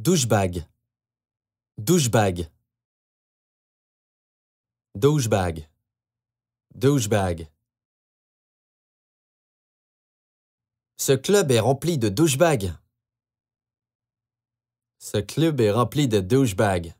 Douchebag. Douchebag. Douchebag. Douchebag. Ce club est rempli de douchebags. Ce club est rempli de douchebags.